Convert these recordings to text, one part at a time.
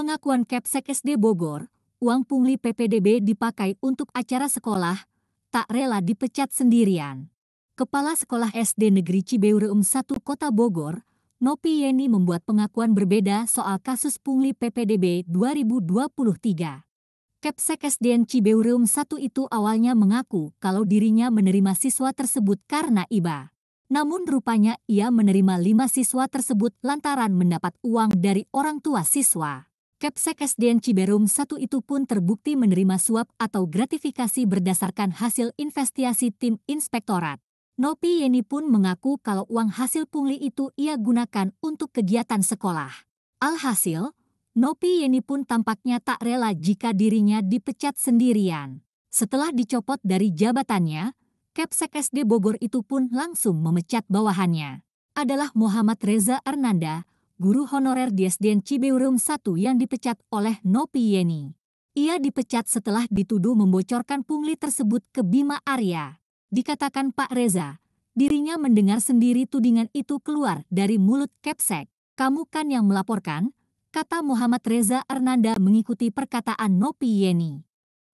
Pengakuan Kepsek SD Bogor, uang pungli PPDB dipakai untuk acara sekolah, tak rela dipecat sendirian. Kepala Sekolah SD Negeri Cibeureum 1 Kota Bogor, Nopi Yeni membuat pengakuan berbeda soal kasus pungli PPDB 2023. Kepsek SDN Cibeureum 1 itu awalnya mengaku kalau dirinya menerima siswa tersebut karena IBA. Namun rupanya ia menerima lima siswa tersebut lantaran mendapat uang dari orang tua siswa. Kepsek SDN Ciberum satu itu pun terbukti menerima suap atau gratifikasi berdasarkan hasil investigasi tim inspektorat. Nopi Yeni pun mengaku kalau uang hasil pungli itu ia gunakan untuk kegiatan sekolah. Alhasil, Nopi Yeni pun tampaknya tak rela jika dirinya dipecat sendirian. Setelah dicopot dari jabatannya, Kepsek SD Bogor itu pun langsung memecat bawahannya. Adalah Muhammad Reza Arnanda, guru honorer di SDN Cibeurum 1 yang dipecat oleh Nopi Yeni. Ia dipecat setelah dituduh membocorkan pungli tersebut ke Bima Arya. Dikatakan Pak Reza, dirinya mendengar sendiri tudingan itu keluar dari mulut Kepsek. Kamu kan yang melaporkan, kata Muhammad Reza Arnanda mengikuti perkataan Nopi Yeni.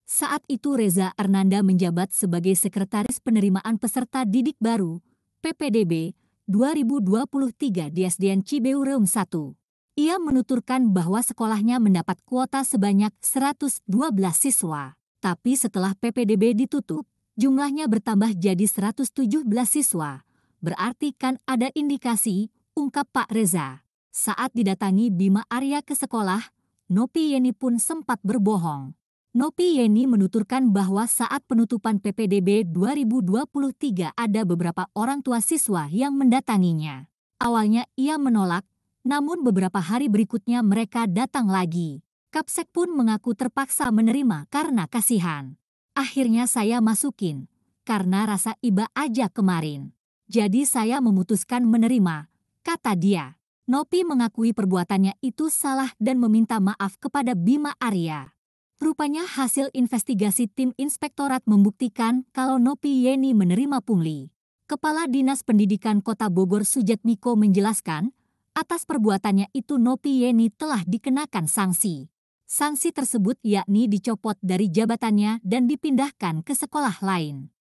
Saat itu Reza Arnanda menjabat sebagai Sekretaris Penerimaan Peserta Didik Baru, PPDB, 2023 di SDN Cibeureum 1. Ia menuturkan bahwa sekolahnya mendapat kuota sebanyak 112 siswa. Tapi setelah PPDB ditutup, jumlahnya bertambah jadi 117 siswa. Berarti kan ada indikasi, ungkap Pak Reza. Saat didatangi Bima Arya ke sekolah, Nopi Yeni pun sempat berbohong. Nopi Yeni menuturkan bahwa saat penutupan PPDB 2023 ada beberapa orang tua siswa yang mendatanginya. Awalnya ia menolak, namun beberapa hari berikutnya mereka datang lagi. Kapsek pun mengaku terpaksa menerima karena kasihan. Akhirnya saya masukin, karena rasa iba aja kemarin. Jadi saya memutuskan menerima, kata dia. Nopi mengakui perbuatannya itu salah dan meminta maaf kepada Bima Arya. Rupanya hasil investigasi tim inspektorat membuktikan kalau Nopi Yeni menerima pungli. Kepala Dinas Pendidikan Kota Bogor Sujat Miko menjelaskan, atas perbuatannya itu Nopi Yeni telah dikenakan sanksi. Sanksi tersebut yakni dicopot dari jabatannya dan dipindahkan ke sekolah lain.